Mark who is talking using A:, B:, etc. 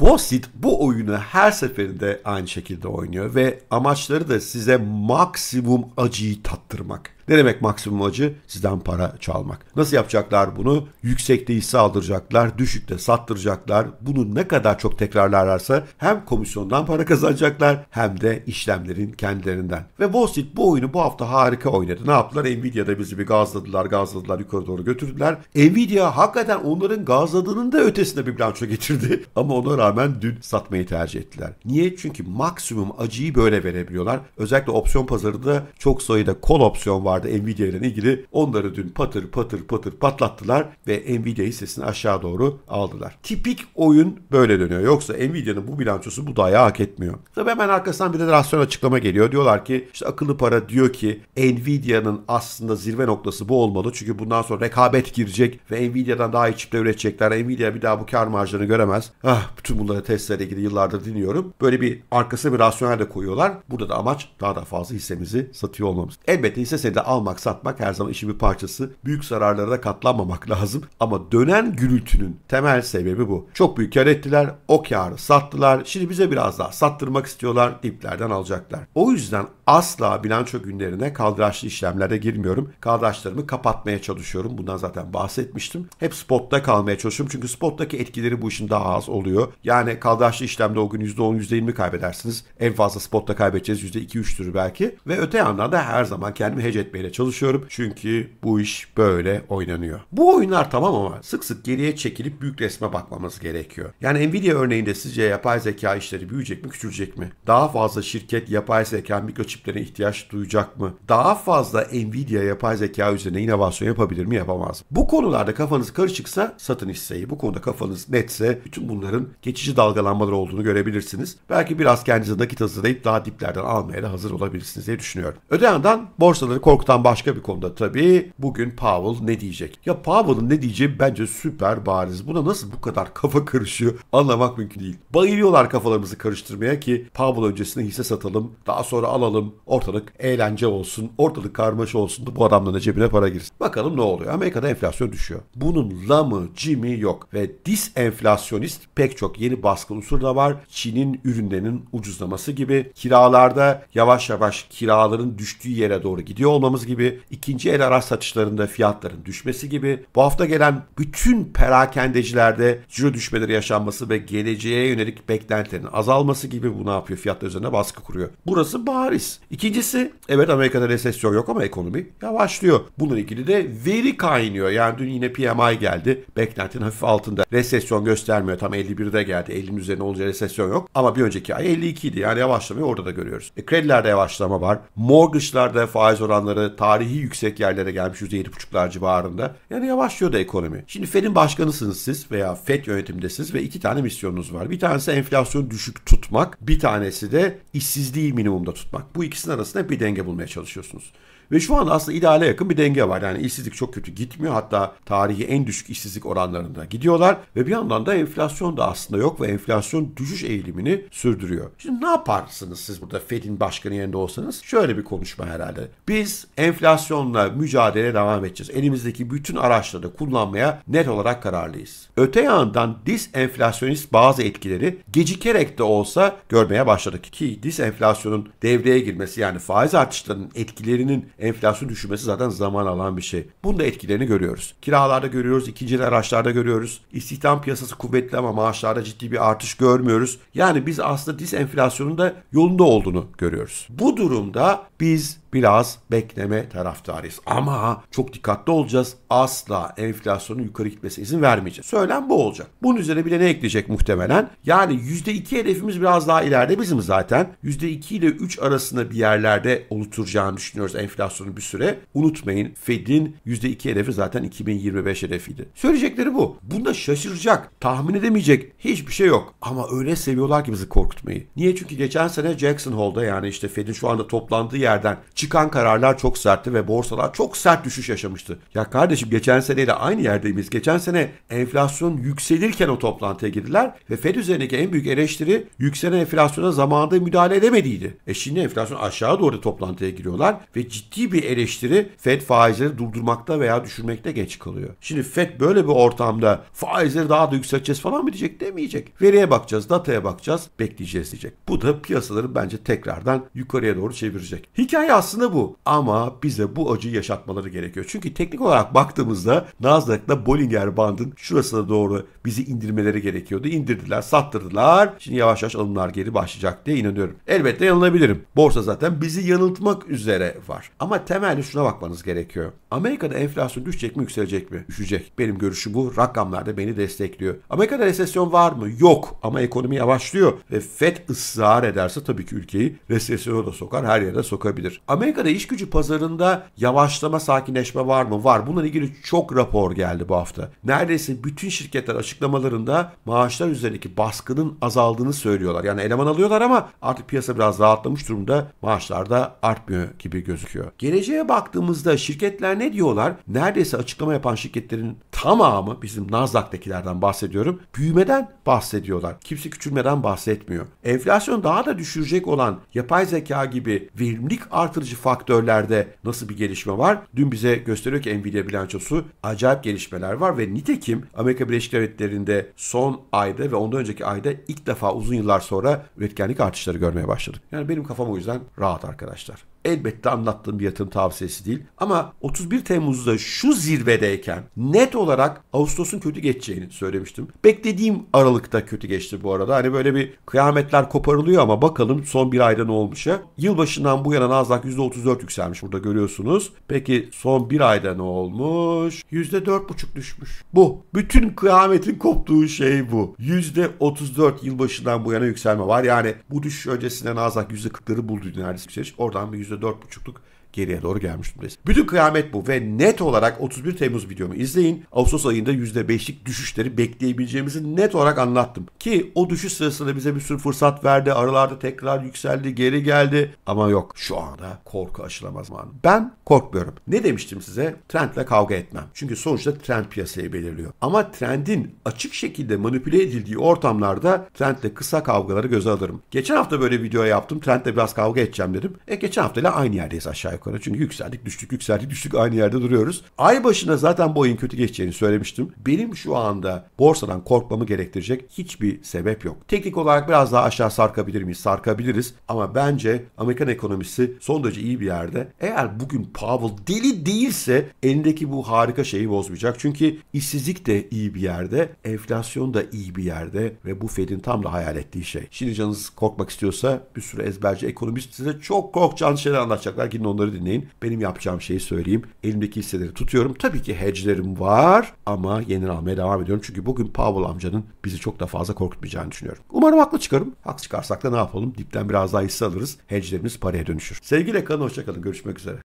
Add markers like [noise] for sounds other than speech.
A: Vosit bu oyunu her seferinde aynı şekilde oynuyor ve amaçları da size maksimum acıyı tattırmak. Ne demek maksimum acı? Sizden para çalmak. Nasıl yapacaklar bunu? Yüksekte hisse aldıracaklar, düşükte sattıracaklar. Bunu ne kadar çok tekrarlarlarsa hem komisyondan para kazanacaklar hem de işlemlerin kendilerinden. Ve Wall Street bu oyunu bu hafta harika oynadı. Ne yaptılar? Nvidia'da bizi bir gazladılar, gazladılar, yukarı doğru götürdüler. Nvidia hakikaten onların gazladığının da ötesinde bir bilanço getirdi. [laughs] Ama ona rağmen dün satmayı tercih ettiler. Niye? Çünkü maksimum acıyı böyle verebiliyorlar. Özellikle opsiyon pazarında çok sayıda kol opsiyon var vardı Nvidia ile ilgili. Onları dün patır patır patır patlattılar ve Nvidia hissesini aşağı doğru aldılar. Tipik oyun böyle dönüyor. Yoksa Nvidia'nın bu bilançosu bu dayağı hak etmiyor. Tabii hemen arkasından bir de rasyon açıklama geliyor. Diyorlar ki işte akıllı para diyor ki Nvidia'nın aslında zirve noktası bu olmalı. Çünkü bundan sonra rekabet girecek ve Nvidia'dan daha iyi çipler üretecekler. Nvidia bir daha bu kar marjlarını göremez. Ah, bütün bunları Tesla'yla ilgili yıllardır dinliyorum. Böyle bir arkasına bir rasyonel de koyuyorlar. Burada da amaç daha da fazla hissemizi satıyor olmamız. Elbette hisse senedi almak satmak her zaman işin bir parçası. Büyük zararlara da katlanmamak lazım. Ama dönen gürültünün temel sebebi bu. Çok büyük kar ettiler. O karı sattılar. Şimdi bize biraz daha sattırmak istiyorlar. Diplerden alacaklar. O yüzden asla bilanço günlerine kaldıraçlı işlemlere girmiyorum. Kaldıraçlarımı kapatmaya çalışıyorum. Bundan zaten bahsetmiştim. Hep spotta kalmaya çalışıyorum. Çünkü spottaki etkileri bu işin daha az oluyor. Yani kaldıraçlı işlemde o gün %10, %20 kaybedersiniz. En fazla spotta kaybedeceğiz %2-3'tür belki. Ve öte yandan da her zaman kendimi hece etmeyle çalışıyorum. Çünkü bu iş böyle oynanıyor. Bu oyunlar tamam ama sık sık geriye çekilip büyük resme bakmamız gerekiyor. Yani Nvidia örneğinde sizce yapay zeka işleri büyüyecek mi, küçülecek mi? Daha fazla şirket yapay zeka, mikroçip çiplere ihtiyaç duyacak mı? Daha fazla Nvidia yapay zeka üzerine inovasyon yapabilir mi? Yapamaz. mı? Bu konularda kafanız karışıksa satın hisseyi. Bu konuda kafanız netse bütün bunların geçici dalgalanmalar olduğunu görebilirsiniz. Belki biraz kendinizi nakit hazırlayıp daha diplerden almaya da hazır olabilirsiniz diye düşünüyorum. Öte yandan borsaları korkutan başka bir konuda tabii bugün Powell ne diyecek? Ya Powell'ın ne diyeceği bence süper bariz. Buna nasıl bu kadar kafa karışıyor anlamak mümkün değil. Bayılıyorlar kafalarımızı karıştırmaya ki Powell öncesinde hisse satalım, daha sonra alalım, yapalım. Ortalık eğlence olsun, ortalık karmaşa olsun da bu adamların cebine para girsin. Bakalım ne oluyor? Amerika'da enflasyon düşüyor. Bunun la lamı, cimi yok ve disenflasyonist pek çok yeni baskı unsuru da var. Çin'in ürünlerinin ucuzlaması gibi, kiralarda yavaş yavaş kiraların düştüğü yere doğru gidiyor olmamız gibi, ikinci el araç satışlarında fiyatların düşmesi gibi, bu hafta gelen bütün perakendecilerde ciro düşmeleri yaşanması ve geleceğe yönelik beklentilerin azalması gibi bu ne yapıyor? Fiyatlar üzerine baskı kuruyor. Burası bariz. İkincisi evet Amerika'da resesyon yok ama ekonomi yavaşlıyor. Bununla ilgili de veri kaynıyor. Yani dün yine PMI geldi. Beklentinin hafif altında. Resesyon göstermiyor. Tam 51'de geldi. 50'nin üzerine olunca resesyon yok. Ama bir önceki ay 52 Yani yavaşlamayı orada da görüyoruz. E, kredilerde yavaşlama var. Mortgage'larda faiz oranları tarihi yüksek yerlere gelmiş. %7,5'lar civarında. Yani yavaşlıyor da ekonomi. Şimdi Fed'in başkanısınız siz veya Fed yönetimdesiniz ve iki tane misyonunuz var. Bir tanesi enflasyonu düşük tutmak. Bir tanesi de işsizliği minimumda tutmak. Bu bu ikisinin arasında bir denge bulmaya çalışıyorsunuz. Ve şu an aslında ideale yakın bir denge var. Yani işsizlik çok kötü gitmiyor. Hatta tarihi en düşük işsizlik oranlarında gidiyorlar. Ve bir yandan da enflasyon da aslında yok ve enflasyon düşüş eğilimini sürdürüyor. Şimdi ne yaparsınız siz burada Fed'in başkanı yerinde olsanız? Şöyle bir konuşma herhalde. Biz enflasyonla mücadele devam edeceğiz. Elimizdeki bütün araçları kullanmaya net olarak kararlıyız. Öte yandan disenflasyonist bazı etkileri gecikerek de olsa görmeye başladık. Ki disenflasyonun devreye girmesi yani faiz artışlarının etkilerinin enflasyon düşürmesi zaten zaman alan bir şey. Bunda etkilerini görüyoruz. Kiralarda görüyoruz, ikinci araçlarda görüyoruz. İstihdam piyasası kuvvetli ama maaşlarda ciddi bir artış görmüyoruz. Yani biz aslında disenflasyonun da yolunda olduğunu görüyoruz. Bu durumda biz biraz bekleme taraftarıyız. Ama çok dikkatli olacağız. Asla enflasyonun yukarı gitmesine izin vermeyeceğiz. Söylen bu olacak. Bunun üzerine bile ne ekleyecek muhtemelen? Yani %2 hedefimiz biraz daha ileride bizim zaten. %2 ile 3 arasında bir yerlerde oluşturacağını düşünüyoruz enflasyonu bir süre. Unutmayın Fed'in %2 hedefi zaten 2025 hedefiydi. Söyleyecekleri bu. Bunda şaşıracak, tahmin edemeyecek hiçbir şey yok. Ama öyle seviyorlar ki bizi korkutmayı. Niye? Çünkü geçen sene Jackson Hole'da yani işte Fed'in şu anda toplandığı yerden çık çıkan kararlar çok sertti ve borsalar çok sert düşüş yaşamıştı. Ya kardeşim geçen seneyle aynı yerdeyiz. Geçen sene enflasyon yükselirken o toplantıya girdiler ve Fed üzerindeki en büyük eleştiri yükselen enflasyona zamanında müdahale edemediydi. E şimdi enflasyon aşağı doğru toplantıya giriyorlar ve ciddi bir eleştiri Fed faizleri durdurmakta veya düşürmekte geç kalıyor. Şimdi Fed böyle bir ortamda faizleri daha da yükselteceğiz falan mı diyecek demeyecek. Veriye bakacağız, dataya bakacağız, bekleyeceğiz diyecek. Bu da piyasaları bence tekrardan yukarıya doğru çevirecek. Hikaye aslında aslında bu. Ama bize bu acıyı yaşatmaları gerekiyor. Çünkü teknik olarak baktığımızda Nasdaq'la Bollinger Band'ın şurasına doğru bizi indirmeleri gerekiyordu. İndirdiler, sattırdılar. Şimdi yavaş yavaş alımlar geri başlayacak diye inanıyorum. Elbette yanılabilirim. Borsa zaten bizi yanıltmak üzere var. Ama temelde şuna bakmanız gerekiyor. Amerika'da enflasyon düşecek mi, yükselecek mi? Düşecek. Benim görüşüm bu. Rakamlar da beni destekliyor. Amerika'da resesyon var mı? Yok. Ama ekonomi yavaşlıyor ve FED ısrar ederse tabii ki ülkeyi resesyona da sokar, her yere sokabilir. Amerika'da iş gücü pazarında yavaşlama, sakinleşme var mı? Var. Bununla ilgili çok rapor geldi bu hafta. Neredeyse bütün şirketler açıklamalarında maaşlar üzerindeki baskının azaldığını söylüyorlar. Yani eleman alıyorlar ama artık piyasa biraz rahatlamış durumda. Maaşlar da artmıyor gibi gözüküyor. Geleceğe baktığımızda şirketler ne diyorlar? Neredeyse açıklama yapan şirketlerin tamamı bizim Nasdaq'takilerden bahsediyorum. Büyümeden bahsediyorlar. Kimse küçülmeden bahsetmiyor. Enflasyon daha da düşürecek olan yapay zeka gibi verimlilik artırıcı yatırımcı faktörlerde nasıl bir gelişme var? Dün bize gösteriyor ki Nvidia bilançosu acayip gelişmeler var ve nitekim Amerika Birleşik Devletleri'nde son ayda ve ondan önceki ayda ilk defa uzun yıllar sonra üretkenlik artışları görmeye başladık. Yani benim kafam o yüzden rahat arkadaşlar elbette anlattığım bir yatırım tavsiyesi değil. Ama 31 Temmuz'da şu zirvedeyken net olarak Ağustos'un kötü geçeceğini söylemiştim. Beklediğim Aralık'ta kötü geçti bu arada. Hani böyle bir kıyametler koparılıyor ama bakalım son bir ayda ne olmuş ya. Yılbaşından bu yana Nasdaq %34 yükselmiş burada görüyorsunuz. Peki son bir ayda ne olmuş? %4,5 düşmüş. Bu. Bütün kıyametin koptuğu şey bu. %34 yılbaşından bu yana yükselme var. Yani bu düşüş öncesinde Nasdaq %40'ları buldu neredeyse yükseliş. Oradan bir %4,5'luk geriye doğru gelmiş durumdayız. Bütün kıyamet bu ve net olarak 31 Temmuz videomu izleyin. Ağustos ayında %5'lik düşüşleri bekleyebileceğimizi net olarak anlattım. Ki o düşüş sırasında bize bir sürü fırsat verdi. Aralarda tekrar yükseldi, geri geldi. Ama yok şu anda korku aşılamaz zamanı. Ben korkmuyorum. Ne demiştim size? Trendle kavga etmem. Çünkü sonuçta trend piyasayı belirliyor. Ama trendin açık şekilde manipüle edildiği ortamlarda trendle kısa kavgaları göze alırım. Geçen hafta böyle video yaptım. Trendle biraz kavga edeceğim dedim. E geçen haftayla aynı yerdeyiz aşağı yukarı yukarı. Çünkü yükseldik düştük yükseldik düştük aynı yerde duruyoruz. Ay başına zaten bu ayın kötü geçeceğini söylemiştim. Benim şu anda borsadan korkmamı gerektirecek hiçbir sebep yok. Teknik olarak biraz daha aşağı sarkabilir miyiz? Sarkabiliriz ama bence Amerikan ekonomisi son derece iyi bir yerde. Eğer bugün Powell deli değilse elindeki bu harika şeyi bozmayacak. Çünkü işsizlik de iyi bir yerde, enflasyon da iyi bir yerde ve bu Fed'in tam da hayal ettiği şey. Şimdi canınız korkmak istiyorsa bir sürü ezberci ekonomist size çok korkacağınız şeyler anlatacaklar. Gidin onları onları dinleyin. Benim yapacağım şeyi söyleyeyim. Elimdeki hisseleri tutuyorum. Tabii ki hedgelerim var ama yeniden almaya devam ediyorum. Çünkü bugün Powell amcanın bizi çok da fazla korkutmayacağını düşünüyorum. Umarım haklı çıkarım. Haklı çıkarsak da ne yapalım? Dipten biraz daha hisse alırız. Hedgelerimiz paraya dönüşür. Sevgiyle Ekan hoşçakalın. Görüşmek üzere.